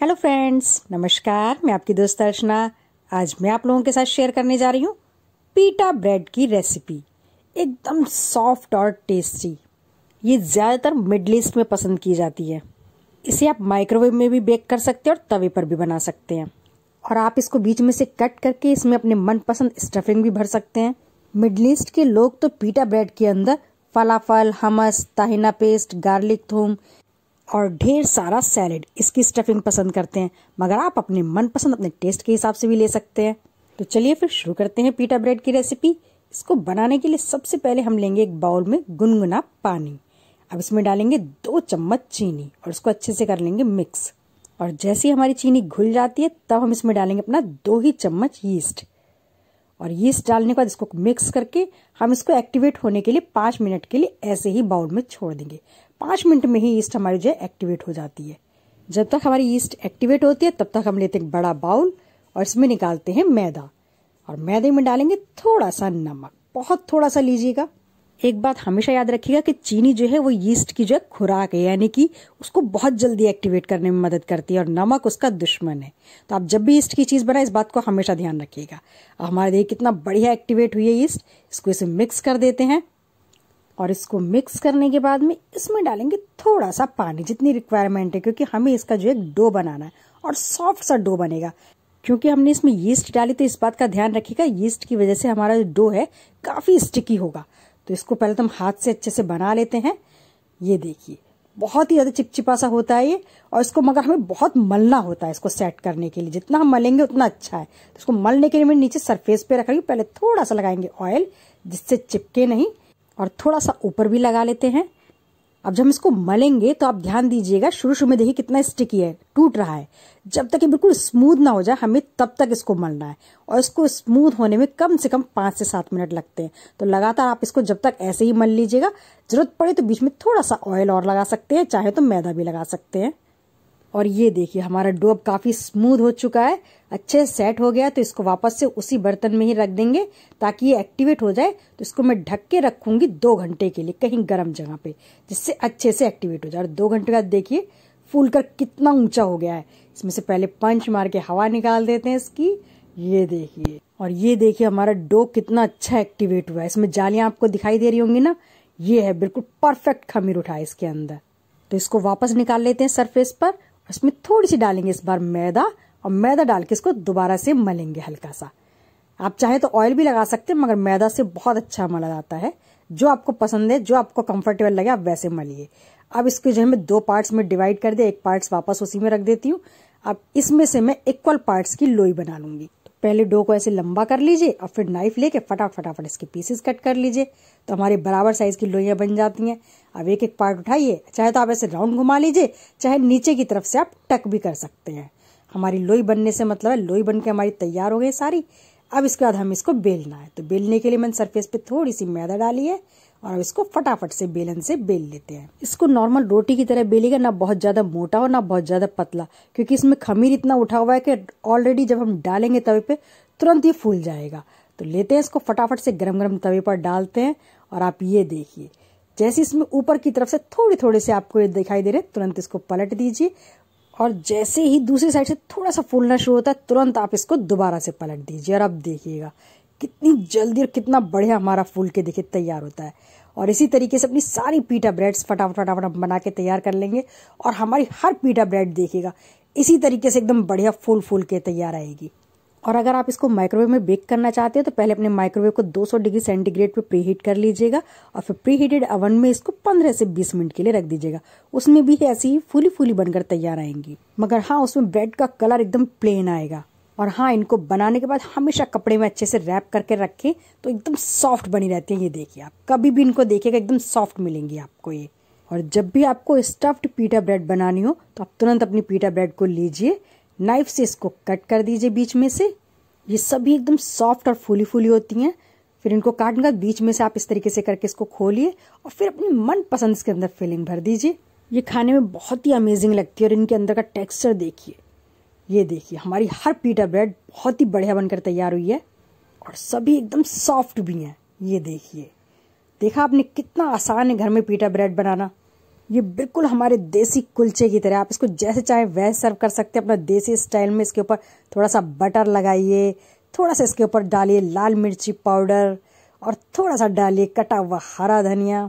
hello friends नमस्कार मैं आपकी दोस्त अर्चना आज मैं आप लोगों के साथ शेयर करने जा रही हूँ पीटा ब्रेड की रेसिपी एकदम सॉफ्ट और टेस्टी ये ज़्यादातर मिडल ईस्ट में पसंद की जाती है इसे आप माइक्रोवेव में भी बेक कर सकते हैं और तवे पर भी बना सकते हैं और आप इसको बीच में से कट करके इसमें अपने मनपसंद स्टफिंग भी भर सकते हैं मिडल ईस्ट के लोग तो पीटा ब्रेड के अंदर फलाफल हमस ताहिना पेस्ट गार्लिक थूम और ढेर सारा सैलेड इसकी स्टफिंग पसंद करते हैं मगर आप अपने मन पसंद अपने टेस्ट के हिसाब से भी ले सकते हैं तो चलिए फिर शुरू करते हैं पीटा ब्रेड की रेसिपी इसको बनाने के लिए सबसे पहले हम लेंगे एक बाउल में गुनगुना पानी अब इसमें डालेंगे दो चम्मच चीनी और इसको अच्छे से कर लेंगे मिक्स और जैसे ही हमारी चीनी घुल जाती है तब हम इसमें डालेंगे अपना दो ही चम्मच यीस्ट और यीस्ट डालने के बाद इसको मिक्स करके हम इसको एक्टिवेट होने के लिए पांच मिनट के लिए ऐसे ही बाउल में छोड़ देंगे पांच मिनट में ही ईस्ट हमारी जो है एक्टिवेट हो जाती है जब तक हमारी ईस्ट एक्टिवेट होती है तब तक हम लेते हैं बड़ा बाउल और इसमें निकालते हैं मैदा और मैदे में डालेंगे थोड़ा सा नमक बहुत थोड़ा सा लीजिएगा एक बात हमेशा याद रखिएगा कि चीनी जो है वो यीस्ट की जो है खुराक है यानी कि उसको बहुत जल्दी एक्टिवेट करने में मदद करती है और नमक उसका दुश्मन है तो आप जब भी ईस्ट की चीज़ बनाए इस बात को हमेशा ध्यान रखिएगा हमारे देखिए कितना बढ़िया एक्टिवेट हुई है ईस्ट इसको इसे मिक्स कर देते हैं और इसको मिक्स करने के बाद में इसमें डालेंगे थोड़ा सा पानी जितनी रिक्वायरमेंट है क्योंकि हमें इसका जो है डो बनाना है और सॉफ्ट सा डो बनेगा क्योंकि हमने इसमें यीस्ट डाली तो इस बात का ध्यान रखिएगा यीस्ट की वजह से हमारा जो डो है काफ़ी स्टिकी होगा तो इसको पहले तो हम हाथ से अच्छे से बना लेते हैं ये देखिए बहुत ही ज़्यादा चिपचिपा सा होता है ये और इसको मगर हमें बहुत मलना होता है इसको सेट करने के लिए जितना हम मलेंगे उतना अच्छा है तो इसको मलने के लिए मैं नीचे सरफेस पे रख रही हूँ पहले थोड़ा सा लगाएंगे ऑयल जिससे चिपके नहीं और थोड़ा सा ऊपर भी लगा लेते हैं अब जब हम इसको मलेंगे तो आप ध्यान दीजिएगा शुरू शुरू में देखिए कितना स्टिकी है टूट रहा है जब तक ये बिल्कुल स्मूथ ना हो जाए हमें तब तक इसको मलना है और इसको स्मूथ होने में कम से कम पाँच से सात मिनट लगते हैं तो लगातार आप इसको जब तक ऐसे ही मल लीजिएगा जरूरत पड़े तो बीच में थोड़ा सा ऑयल और लगा सकते हैं चाहे तो मैदा भी लगा सकते हैं और ये देखिए हमारा डो अब काफ़ी स्मूथ हो चुका है अच्छे सेट हो गया तो इसको वापस से उसी बर्तन में ही रख देंगे ताकि ये एक्टिवेट हो जाए तो इसको मैं ढक के रखूंगी दो घंटे के लिए कहीं गर्म जगह पे जिससे अच्छे से एक्टिवेट हो जाए और दो घंटे बाद देखिए फूल कर कितना ऊंचा हो गया है इसमें से पहले पंच मार के हवा निकाल देते हैं इसकी ये देखिए और ये देखिए हमारा डो कितना अच्छा एक्टिवेट हुआ है इसमें जालियां आपको दिखाई दे रही होंगी ना ये है बिल्कुल परफेक्ट खमीर उठा इसके अंदर तो इसको वापस निकाल लेते हैं सरफेस पर उसमें थोड़ी सी डालेंगे इस बार मैदा और मैदा डाल के इसको दोबारा से मलेंगे हल्का सा आप चाहे तो ऑयल भी लगा सकते हैं मगर मैदा से बहुत अच्छा मला जाता है जो आपको पसंद है जो आपको कंफर्टेबल लगे आप वैसे मलिए अब इसको जो है मैं दो पार्ट्स में डिवाइड कर दिया एक पार्ट्स वापस उसी में रख देती हूँ अब इसमें से मैं इक्वल पार्ट्स की लोई बना लूंगी पहले डो को ऐसे लंबा कर लीजिए और फिर नाइफ लेके फटाफट फटाफट इसके पीसेस कट कर लीजिए तो हमारे बराबर साइज की लोइयां बन जाती हैं अब एक एक पार्ट उठाइए चाहे तो आप ऐसे राउंड घुमा लीजिए चाहे नीचे की तरफ से आप टक भी कर सकते हैं हमारी लोई बनने से मतलब है लोई बन के हमारी तैयार हो गई सारी अब इसके बाद हम इसको बेलना है तो बेलने के लिए मैंने सरफेस पे थोड़ी सी मैदा डाली है और अब इसको फटाफट से बेलन से बेल लेते हैं इसको नॉर्मल रोटी की तरह बेलेगा ना बहुत ज़्यादा मोटा और ना बहुत ज़्यादा पतला क्योंकि इसमें खमीर इतना उठा हुआ है कि ऑलरेडी जब हम डालेंगे तवे पे तुरंत ये फूल जाएगा तो लेते हैं इसको फटाफट से गरम गरम तवे पर डालते हैं और आप ये देखिए जैसे इसमें ऊपर की तरफ से थोड़े थोड़े से आपको ये दिखाई दे रहे तुरंत इसको पलट दीजिए और जैसे ही दूसरी साइड से थोड़ा सा फूलना शुरू होता है तुरंत आप इसको दोबारा से पलट दीजिए और अब देखिएगा कितनी जल्दी और कितना बढ़िया हमारा फूल के देखिए तैयार होता है और इसी तरीके से अपनी सारी पीटा ब्रेड्स फटाफट फटाफट हम बना के तैयार कर लेंगे और हमारी हर पीटा ब्रेड देखेगा इसी तरीके से एकदम बढ़िया फूल फूल के तैयार आएगी और अगर आप इसको माइक्रोवेव में बेक करना चाहते हैं तो पहले अपने माइक्रोवेव को 200 डिग्री सेंटीग्रेड पे प्री हीट कर लीजिएगा और फिर प्री हीटेड अवन में इसको 15 से 20 मिनट के लिए रख दीजिएगा उसमें भी ऐसी ही फूली फूली बनकर तैयार आएंगी मगर हाँ उसमें ब्रेड का कलर एकदम प्लेन आएगा और हाँ इनको बनाने के बाद हमेशा कपड़े में अच्छे से रैप करके रखें तो एकदम सॉफ्ट बनी रहती है ये देखिए आप कभी भी इनको देखिएगा एकदम सॉफ्ट मिलेंगी आपको ये और जब भी आपको स्टफ्ड पीटा ब्रेड बनानी हो तो आप तुरंत अपनी पीटा ब्रेड को लीजिए नाइफ से इसको कट कर दीजिए बीच में से ये सभी एकदम सॉफ्ट और फूली फूली होती हैं फिर इनको काटने का बीच में से आप इस तरीके से करके इसको खोलिए और फिर अपनी मनपसंद इसके अंदर फिलिंग भर दीजिए ये खाने में बहुत ही अमेजिंग लगती है और इनके अंदर का टेक्सचर देखिए ये देखिए हमारी हर पीटा ब्रेड बहुत ही बढ़िया बनकर तैयार हुई है और सभी एकदम सॉफ्ट भी हैं ये देखिए देखा आपने कितना आसान है घर में पीटा ब्रेड बनाना ये बिल्कुल हमारे देसी कुलचे की तरह आप इसको जैसे चाहे वैसे सर्व कर सकते हैं अपना देसी स्टाइल में इसके ऊपर थोड़ा सा बटर लगाइए थोड़ा सा इसके ऊपर डालिए लाल मिर्ची पाउडर और थोड़ा सा डालिए कटा हुआ हरा धनिया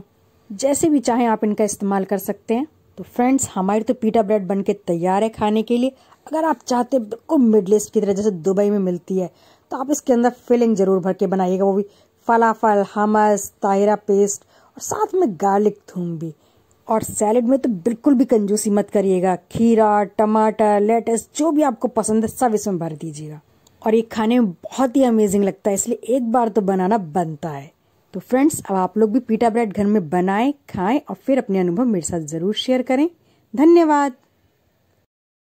जैसे भी चाहें आप इनका इस्तेमाल कर सकते हैं तो फ्रेंड्स हमारी तो पीटा ब्रेड बन के तैयार है खाने के लिए अगर आप चाहते हैं बिल्कुल मिड लिस्ट की तरह जैसे दुबई में मिलती है तो आप इसके अंदर फिलिंग ज़रूर भर के बनाइएगा वो भी फलाफल हमस ताहिरा पेस्ट और साथ में गार्लिक थूम भी और सैलड में तो बिल्कुल भी कंजूसी मत करिएगा खीरा टमाटर लेटस जो भी आपको पसंद है सब इसमें भर दीजिएगा और ये खाने में बहुत ही अमेजिंग लगता है इसलिए एक बार तो बनाना बनता है तो फ्रेंड्स अब आप लोग भी पीटा ब्रेड घर में बनाएं खाएं और फिर अपने अनुभव मेरे साथ ज़रूर शेयर करें धन्यवाद